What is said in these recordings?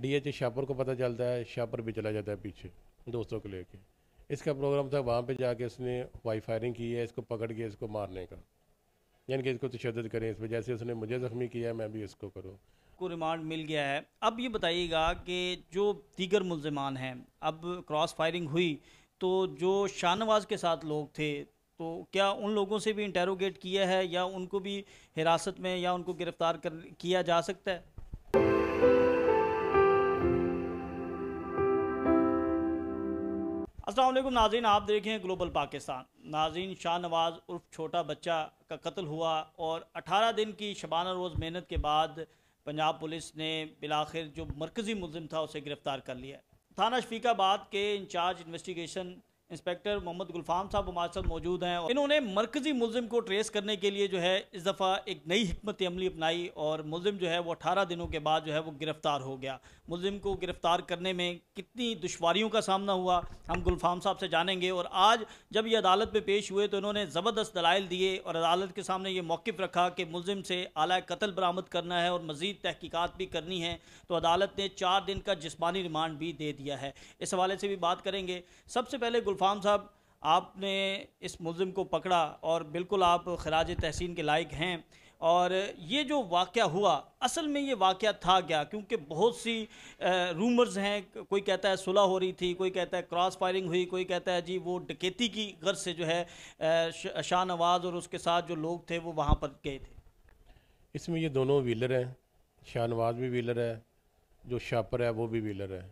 D H Shahpur को पता चलता है शाहपुर भी चला जाता है पीछे दोस्तों को लेके इसका प्रोग्राम था वहाँ पे जाके इसने वाई फायरिंग की है इसको पकड़ के इसको मारने का यानी कि इसको तशद करें इस वजह जैसे उसने मुझे ज़ख्मी किया मैं भी इसको करूँ को रिमांड मिल गया है अब ये बताइएगा कि जो दीगर मुलजमान हैं अब क्रॉस फायरिंग हुई तो जो शाहनवाज के साथ लोग थे तो क्या उन लोगों से भी इंटेरोगेट किया है या उनको भी हिरासत में या उनको गिरफ़्तार कर किया जा सकता है असलम नाजीन आप देखें ग्लोबल पाकिस्तान नाजीन शाह नवाज उर्फ छोटा बच्चा का कत्ल हुआ और 18 दिन की शबाना रोज़ मेहनत के बाद पंजाब पुलिस ने बिलाखिर जो मरकज़ी मुलिम था उसे गिरफ़्तार कर लिया थाना शफीकाबाद के incharge investigation inspector Mohammad Gulfam साहब हमारे साथ मौजूद हैं और इन्होंने मरकजी मुलिम को ट्रेस करने के लिए जो है इस दफ़ा एक नई हमत अमली अपनाई और मुलिम जो है वो अठारह दिनों के बाद जो है वो गिरफ़्तार हो गया मुलिम को गिरफ़्तार करने में कितनी दुशारियों का सामना हुआ हम गुलफाम साहब से जानेंगे और आज जब ये अदालत में पेश हुए तो इन्होंने ज़बरदस्त दलाइल दिए और अदालत के सामने ये मौक़ रखा कि मुलिम से आला कत्ल बरामद करना है और मज़ीद तहकीक़ात भी करनी है तो अदालत ने चार दिन का जिसमानी रिमांड भी दे दिया है इस हवाले से भी बात करेंगे सबसे पहले गुलफाम साहब आपने इस मुलम को पकड़ा और बिल्कुल आप खराज तहसीन के लायक हैं और ये जो वाक़ हुआ असल में ये वाक़ था क्या क्योंकि बहुत सी रूमर्स हैं कोई कहता है सुलह हो रही थी कोई कहता है क्रॉस फायरिंग हुई कोई कहता है जी वो डकेती की गर्ज से जो है नवाज़ और उसके साथ जो लोग थे वो वहाँ पर गए थे इसमें ये दोनों व्हीलर हैं शाहनवाज भी व्हीलर है जो शापर है वो भी व्हीलर है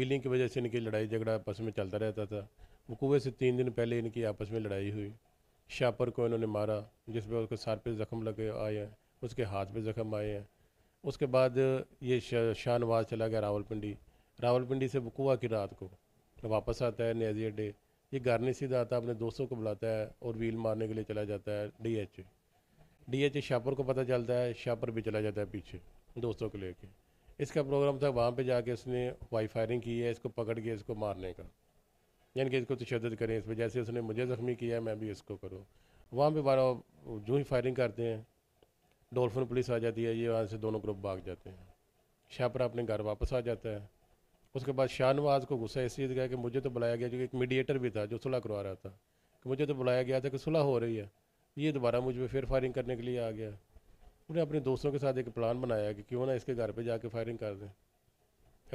व्हीलिंग की वजह से इनकी लड़ाई झगड़ा पस में चलता रहता था वो कुएँ से तीन दिन पहले इनकी आपस में लड़ाई हुई शापर को इन्होंने मारा जिसमें उसके सर पे ज़ख्म लगे आए हैं उसके हाथ पे ज़ख्म आए हैं उसके बाद ये शाहनवाज चला गया रावलपिंडी रावलपिंडी से बकुआ की रात को वापस आता है नैजिया डे ये घर सीधा आता अपने दोस्तों को बुलाता है और व्हील मारने के लिए चला जाता है D H D H Shahpur को पता चलता है शाहपुर भी चला जाता है पीछे दोस्तों को लेके इसका प्रोग्राम था वहाँ पे जाके उसने वाई फायरिंग की है इसको पकड़ के इसको मारने का यानी कि इसको तशद करें इस वजह जैसे उसने मुझे ज़ख्मी किया मैं भी इसको करूँ वहाँ पर बारह जो ही फायरिंग करते हैं डोल्फिन पुलिस आ जाती है ये वहाँ से दोनों ग्रुप भाग जाते हैं शाहपरा अपने घर वापस आ जाता है उसके बाद शाहनवाज को गुस्सा इस चीज़ का कि मुझे तो बुलाया गया क्योंकि एक मीडिएटर भी था जो सुलह करवा रहा था कि मुझे तो बुलाया गया था कि सुलह हो रही है ये दोबारा मुझ पर फिर फायरिंग करने के लिए आ गया उन्हें अपने दोस्तों के साथ एक प्लान बनाया कि क्यों ना इसके घर पर जाके फायरिंग कर दें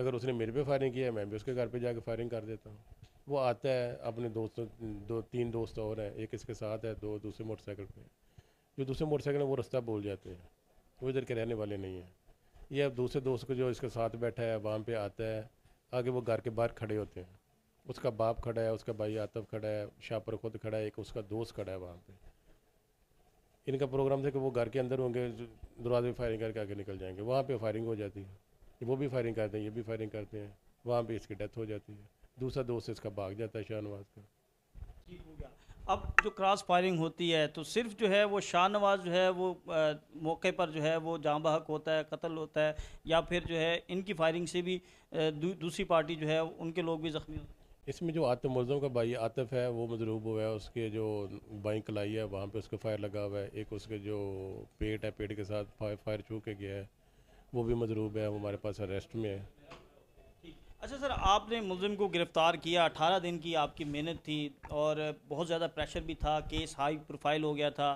अगर उसने मेरे पर फायरिंग किया मैं भी उसके घर पर जाकर फायरिंग कर देता हूँ वो आता है अपने दोस्तों दो तीन दोस्त और हैं एक इसके साथ है दो दूसरे मोटरसाइकिल पे जो दूसरे मोटरसाइकिल वो रास्ता बोल जाते हैं वो इधर के रहने वाले नहीं हैं ये अब दूसरे दोस्त को जो इसके साथ बैठा है वहाँ पे आता है आगे वो घर के बाहर खड़े होते हैं उसका बाप खड़ा है उसका भाई आतब खड़ा है शाहपर खुद खड़ा है एक उसका दोस्त खड़ा है वहाँ पर इनका प्रोग्राम था कि वो घर के अंदर होंगे दरवाजे में फायरिंग करके आगे निकल जाएंगे वहाँ पर फायरिंग हो जाती है वो भी फायरिंग करते हैं ये भी फायरिंग करते हैं वहाँ पर इसकी डेथ हो जाती है दूसरा दोस्त इसका भाग जाता है शाहनवाज का ठीक हो गया अब जो क्रॉस फायरिंग होती है तो सिर्फ जो है वो शाहनवाज जो है वो आ, मौके पर जो है वो जाम बहक होता है कत्ल होता है या फिर जो है इनकी फायरिंग से भी दू, दूसरी पार्टी जो है उनके लोग भी जख्मी होते हैं इसमें जो आतम मुलजम का भाई आतफ है वो मजरूब हुआ है उसके जो बाइक कलाई है वहाँ पे उसका फायर लगा हुआ है एक उसके जो पेट है पेट के साथ फायर फायर छू के गया है वो भी मजरूब है वो हमारे पास अरेस्ट में है अच्छा सर आपने मुलिम को गिरफ़्तार किया अठारह दिन की आपकी मेहनत थी और बहुत ज़्यादा प्रेशर भी था केस हाई प्रोफाइल हो गया था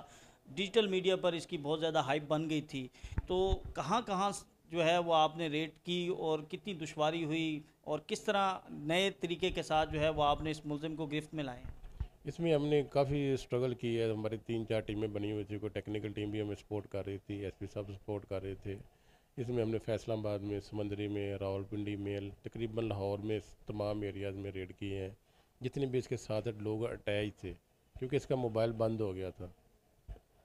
डिजिटल मीडिया पर इसकी बहुत ज़्यादा हाइप बन गई थी तो कहाँ कहाँ जो है वो आपने रेट की और कितनी दुशारी हुई और किस तरह नए तरीके के साथ जो है वो आपने इस मुलिम को गिरफ्त में लाए इसमें हमने काफ़ी स्ट्रगल की है हमारी तीन चार टीमें बनी हुई थी कोई टेक्निकल टीम भी हमें सपोर्ट कर रही थी एसपी साहब सपोर्ट कर रहे थे जिसमें हमने फैसलाबाद में समंदरी में रावलपिंडी मेल तकरीबन लाहौर में तमाम एरियाज़ में रेड किए हैं जितने भी इसके साथ लोग अटैच थे क्योंकि इसका मोबाइल बंद हो गया था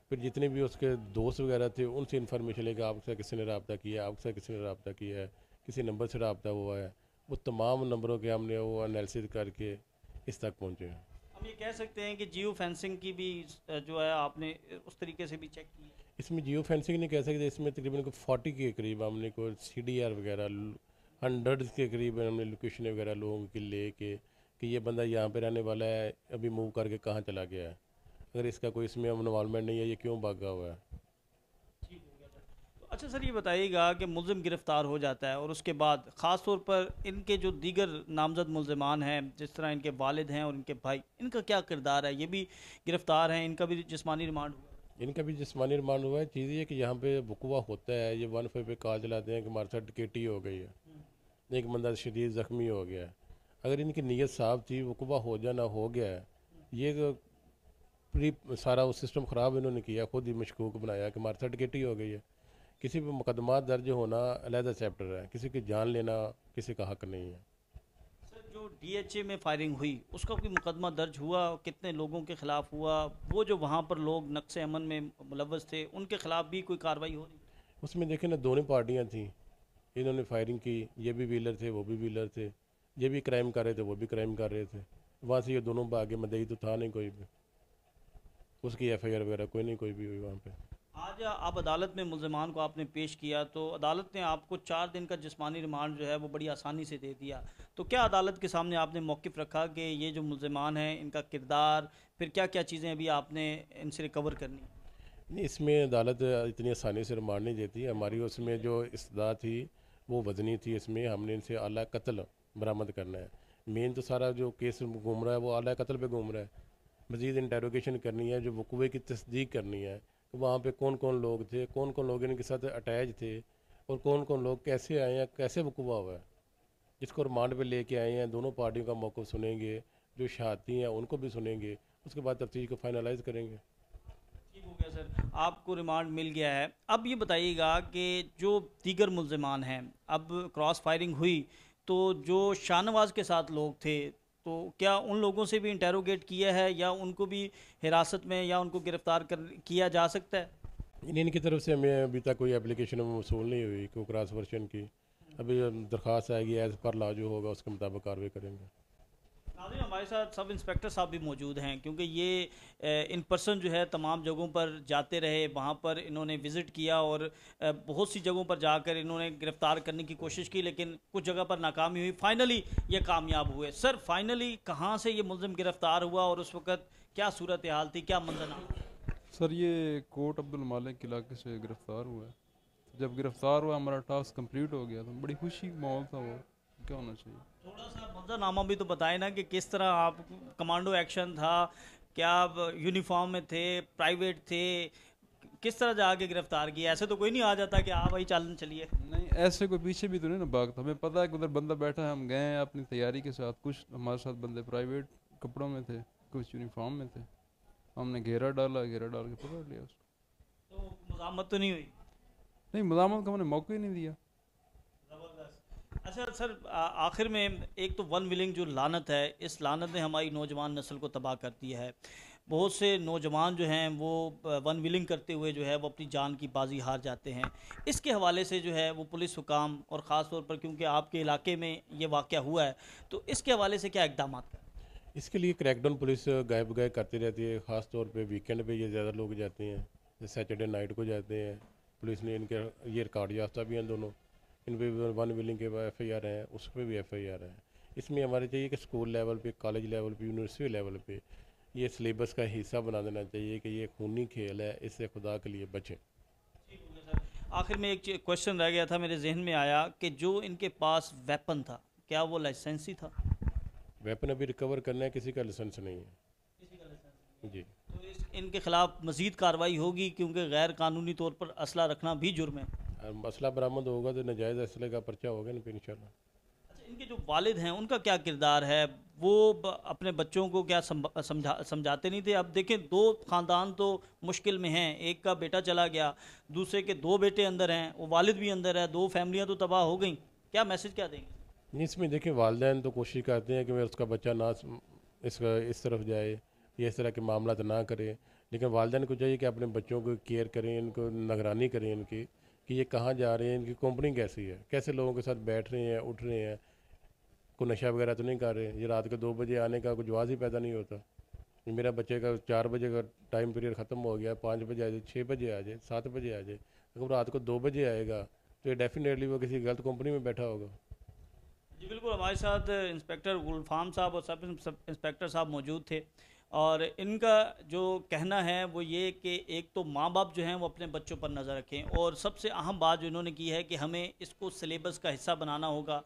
फिर जितने भी उसके दोस्त वगैरह थे उनसे इन्फॉर्मेशन लेकर आपके साथ किसी ने रबता किया आपके साथ किसी ने रबता किया है किसी नंबर से रबता हुआ है वो तमाम नंबरों के हमने वो एनालिसिस करके इस तक पहुँचे हैं हम ये कह सकते हैं कि जियो फेंसिंग की भी जो है आपने उस तरीके से भी चेक की इसमें जियो फेंसिंग नहीं कह सकते इसमें तकरीबन को फोर्टी के करीब हमने को सी डी आर वगैरह हंड्रेड के करीब हमने लोकेशन वगैरह लोगों की ले के कि ये बंदा यहाँ पे रहने वाला है अभी मूव करके कहाँ चला गया है अगर इसका कोई इसमें इन्वॉलमेंट नहीं है ये क्यों भागा हुआ है तो अच्छा सर ये बताइएगा कि मुलम गिरफ़्तार हो जाता है और उसके बाद ख़ास तौर पर इनके जो दीगर नामजद मुलजमान हैं जिस तरह इनके वालिद हैं और इनके भाई इनका क्या किरदार है ये भी गिरफ़्तार हैं इनका भी जिसमानी रिमांड हुआ इनका भी जिसमानी निर्माण हुआ है चीज़ ये कि यहाँ पे बकुआ होता है ये वन फे पे कहा चलाते हैं कि हमारे साथ डकेटी हो गई है एक बंदा शरीर ज़ख्मी हो गया है अगर इनकी नीयत साफ थी बकुआ हो जाना हो गया है ये प्री सारा वो सिस्टम ख़राब इन्होंने किया खुद ही मशकूक बनाया कि हमारे साथ डकेटी हो गई है किसी पर मुकदमा दर्ज होना अलहदा चैप्टर है किसी की जान लेना किसी का हक नहीं है जो डीएचए में फायरिंग हुई उसका कोई मुकदमा दर्ज हुआ कितने लोगों के खिलाफ हुआ वो जो वहाँ पर लोग नक्श अमन में मुलवस थे उनके खिलाफ भी कोई कार्रवाई हो रही उसमें देखें ना दोनों पार्टियाँ थी इन्होंने फायरिंग की ये भी व्हीलर थे वो भी व्हीलर थे ये भी क्राइम कर रहे थे वो भी क्राइम कर रहे थे वहाँ से ये दोनों भागे मदई तो था नहीं कोई भी उसकी एफ वगैरह कोई नहीं कोई भी हुई वहाँ पर आप अदालत में मुलजमान को आपने पेश किया तो अदालत ने आपको चार दिन का जिसमानी रिमांड जो है वो बड़ी आसानी से दे दिया तो क्या अदालत के सामने आपने मौक़ रखा कि ये जो मुलजमान हैं इनका किरदार फिर क्या क्या चीज़ें अभी आपने इनसे रिकवर करनी नहीं इसमें अदालत इतनी आसानी से रिमांड नहीं देती हमारी उसमें जो इसदा थी वो वजनी थी इसमें हमने इनसे आला कत्ल बरामद करना है मेन तो सारा जो केस घूम रहा है वो आला कत्ल पे घूम रहा है मज़ीद इंटेरोगेशन करनी है जो वकूवे की तस्दीक करनी है तो वहाँ पे कौन कौन लोग थे कौन कौन लोग इनके साथ अटैच थे और कौन कौन लोग कैसे आए हैं कैसे वकूबा हुआ है जिसको रिमांड पे लेके आए हैं दोनों पार्टियों का मौक़ सुनेंगे जो शहाती हैं उनको भी सुनेंगे उसके बाद तफ्तीश को फाइनलाइज करेंगे ठीक हो गया सर आपको रिमांड मिल गया है अब ये बताइएगा कि जो दीगर मुलजमान हैं अब क्रॉस फायरिंग हुई तो जो शाहनवाज के साथ लोग थे तो क्या उन लोगों से भी इंटेरोगेट किया है या उनको भी हिरासत में या उनको गिरफ़्तार कर किया जा सकता है इनकी तरफ से हमें अभी तक कोई एप्लीकेशन वसूल नहीं हुई कोई क्रास वर्शन की अभी दरख्वास्त आएगी एज़ पर लाजू होगा उसके मुताबिक कार्रवाई करेंगे हमारे साथ सब इंस्पेक्टर साहब भी मौजूद हैं क्योंकि ये इन पर्सन जो है तमाम जगहों पर जाते रहे वहाँ पर इन्होंने विज़िट किया और बहुत सी जगहों पर जाकर इन्होंने गिरफ़्तार करने की कोशिश की लेकिन कुछ जगह पर नाकामी हुई फाइनली ये कामयाब हुए सर फाइनली कहाँ से ये मुलम गिरफ़्तार हुआ और उस वक्त क्या सूरत हाल थी क्या मंजन सर ये कोर्ट अब्दुल मालिक इलाके से गिरफ़्तार हुआ जब गिरफ़्तार हुआ हमारा टास्क कम्प्लीट हो गया तो बड़ी खुशी माहौल था वो क्या होना चाहिए थोड़ा सा भी तो बताए ना कि किस तरह आप कमांडो एक्शन था क्या आप यूनिफॉर्म में थे प्राइवेट थे किस तरह जाके गिरफ्तार किया ऐसे तो कोई नहीं आ जाता कि आप भाई चालन चलिए नहीं ऐसे कोई पीछे भी तो नहीं ना भागता हमें पता है कि उधर बंदा बैठा है हम गए हैं अपनी तैयारी के साथ कुछ हमारे साथ बंदे प्राइवेट कपड़ों में थे कुछ यूनिफॉर्म में थे हमने घेरा डाला घेरा डाल के पकड़ लिया उसको तो मुजामत तो नहीं हुई नहीं मुजामत का हमने मौका ही नहीं दिया अच्छा सर आखिर में एक तो वन विलिंग जो लानत है इस लानत ने हमारी नौजवान नस्ल को तबाह कर दिया है बहुत से नौजवान जो हैं वो वन विलिंग करते हुए जो है वो अपनी जान की बाजी हार जाते हैं इसके हवाले से जो है वो पुलिस हुकाम और ख़ास तौर पर क्योंकि आपके इलाके में ये वाक़ हुआ है तो इसके हवाले से क्या इकदाम इसके लिए क्रैकडाउन पुलिस गायब गायब करती रहती है ख़ास तौर पर वीकेंड पर ये ज़्यादा लोग जाते हैं सैटरडे नाइट को जाते हैं पुलिस ने इनके ये रिकॉर्ड याफ्ता भी हैं दोनों इन वन बिलिंग के एफ आई आर हैं उस पर भी एफ आई आर है इसमें हमारे चाहिए कि स्कूल लेवल पे कॉलेज लेवल पे यूनिवर्सिटी लेवल पे ये सिलेबस का हिस्सा बना देना चाहिए कि ये खूनी खेल है इससे खुदा के लिए बचें आखिर में एक क्वेश्चन रह गया था मेरे जहन में आया कि जो इनके पास वेपन था क्या वो लाइसेंस ही था वेपन अभी रिकवर करना है किसी का लाइसेंस नहीं है जी तो इनके खिलाफ मजीद कार्रवाई होगी क्योंकि गैर कानूनी तौर पर असला रखना भी जुर्म है मसला बरामद होगा तो नजायज़ असले का पर्चा होगा ना फिर इन अच्छा इनके जो वालिद हैं उनका क्या किरदार है वो अपने बच्चों को क्या समझा समझाते नहीं थे अब देखें दो ख़ानदान तो मुश्किल में हैं एक का बेटा चला गया दूसरे के दो बेटे अंदर हैं वो वालिद भी अंदर है दो फैमिलियाँ तो तबाह हो गई क्या मैसेज क्या देंगे इसमें देखें वालदे तो कोशिश करते हैं कि मैं उसका बच्चा ना इस इस तरफ जाए इस तरह के मामला तो ना करें लेकिन वालदे को चाहिए कि अपने बच्चों को केयर करें इनको निगरानी करें इनकी कि ये कहाँ जा रहे हैं इनकी कंपनी कैसी है कैसे लोगों के साथ बैठ रहे हैं उठ रहे हैं को नशा वगैरह तो नहीं कर रहे ये रात के दो बजे आने का कुछ जवाज ही पैदा नहीं होता मेरा बच्चे का चार बजे का टाइम पीरियड ख़त्म हो गया पाँच बजे आ जाए छः बजे आ जाए सात बजे आ जाए अगर रात को दो बजे आएगा तो ये डेफिनेटली वो किसी गलत कंपनी में बैठा होगा जी बिल्कुल हमारे साथ इंस्पेक्टर गुलफाम साहब और सब इंस्पेक्टर साहब मौजूद थे और इनका जो कहना है वो ये कि एक तो माँ बाप जो हैं वो अपने बच्चों पर नज़र रखें और सबसे अहम बात जो इन्होंने की है कि हमें इसको सिलेबस का हिस्सा बनाना होगा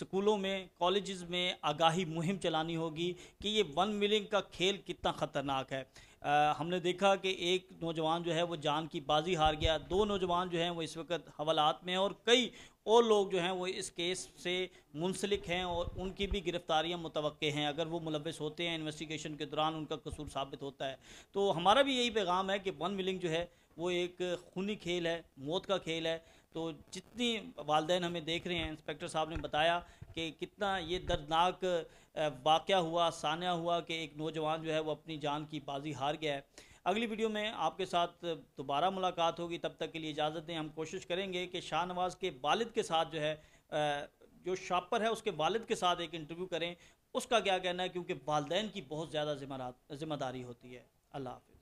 स्कूलों में कॉलेज़ में आगाही मुहिम चलानी होगी कि ये वन मिलिंग का खेल कितना ख़तरनाक है आ, हमने देखा कि एक नौजवान जो है वो जान की बाजी हार गया दो नौजवान जो हैं वो इस वक्त हवालात में हैं और कई और लोग जो हैं वो इस केस से मुंसलिक हैं और उनकी भी गिरफ्तारियां मुतव हैं अगर वो मुलवस होते हैं इन्वेस्टिगेशन के दौरान उनका कसूर साबित होता है तो हमारा भी यही पैगाम है कि वन मिलिंग जो है वो एक खूनी खेल है मौत का खेल है तो जितनी वालदेन हमें देख रहे हैं इंस्पेक्टर साहब ने बताया कि कितना ये दर्दनाक वाक़ हुआ सान्या हुआ कि एक नौजवान जो है वो अपनी जान की बाजी हार गया है अगली वीडियो में आपके साथ दोबारा मुलाकात होगी तब तक के लिए इजाज़त दें हम कोशिश करेंगे कि शाहनवाज के वालिद के साथ जो है जो शॉपर है उसके वालिद के साथ एक इंटरव्यू करें उसका क्या कहना है क्योंकि वालदेन की बहुत ज़्यादा जिम्मेदारी होती है अल्लाह हाफि